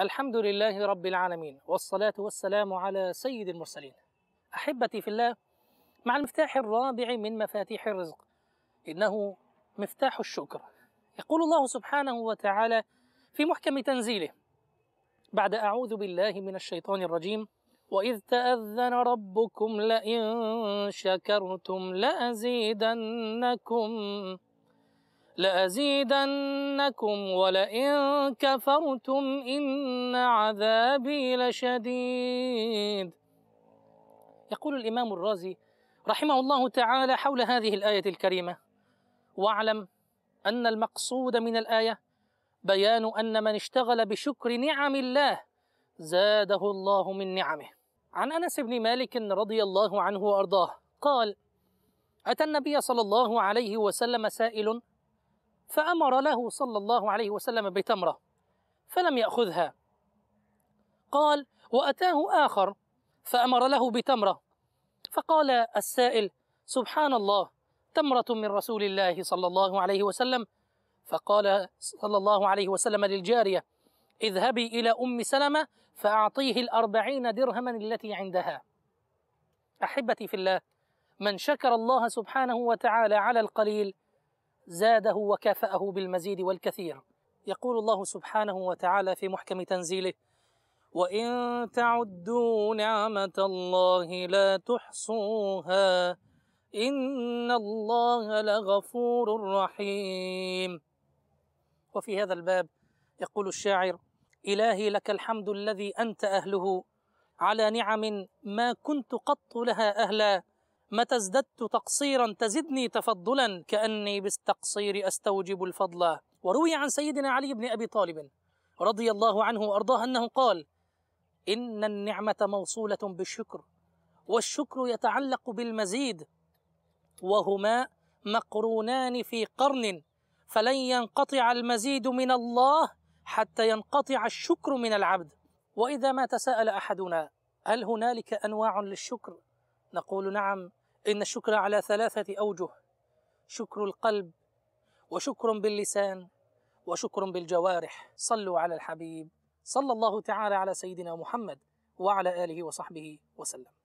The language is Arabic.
الحمد لله رب العالمين والصلاة والسلام على سيد المرسلين أحبتي في الله مع المفتاح الرابع من مفاتيح الرزق إنه مفتاح الشكر يقول الله سبحانه وتعالى في محكم تنزيله بعد أعوذ بالله من الشيطان الرجيم وإذ تأذن ربكم لئن شكرتم لأزيدنكم لأزيدنكم ولئن كفرتم إن عذابي لشديد يقول الإمام الرازي رحمه الله تعالى حول هذه الآية الكريمة واعلم أن المقصود من الآية بيان أن من اشتغل بشكر نعم الله زاده الله من نعمه عن أنس بن مالك رضي الله عنه وأرضاه قال أتى النبي صلى الله عليه وسلم سائل فأمر له صلى الله عليه وسلم بتمرة فلم يأخذها قال وأتاه آخر فأمر له بتمرة فقال السائل سبحان الله تمرة من رسول الله صلى الله عليه وسلم فقال صلى الله عليه وسلم للجارية اذهبي إلى أم سلمة فأعطيه الأربعين درهما التي عندها أحبتي في الله من شكر الله سبحانه وتعالى على القليل زاده وكافأه بالمزيد والكثير يقول الله سبحانه وتعالى في محكم تنزيله وإن تعدوا نعمة الله لا تحصوها إن الله لغفور رحيم وفي هذا الباب يقول الشاعر إلهي لك الحمد الذي أنت أهله على نعم ما كنت قط لها أهلا متى ازددت تقصيرا تزدني تفضلا كأني بالتقصير أستوجب الفضل وروي عن سيدنا علي بن أبي طالب رضي الله عنه وأرضاه أنه قال إن النعمة موصولة بالشكر والشكر يتعلق بالمزيد وهما مقرونان في قرن فلن ينقطع المزيد من الله حتى ينقطع الشكر من العبد واذا ما تساءل احدنا هل هنالك انواع للشكر نقول نعم إن الشكر على ثلاثة أوجه شكر القلب وشكر باللسان وشكر بالجوارح صلوا على الحبيب صلى الله تعالى على سيدنا محمد وعلى آله وصحبه وسلم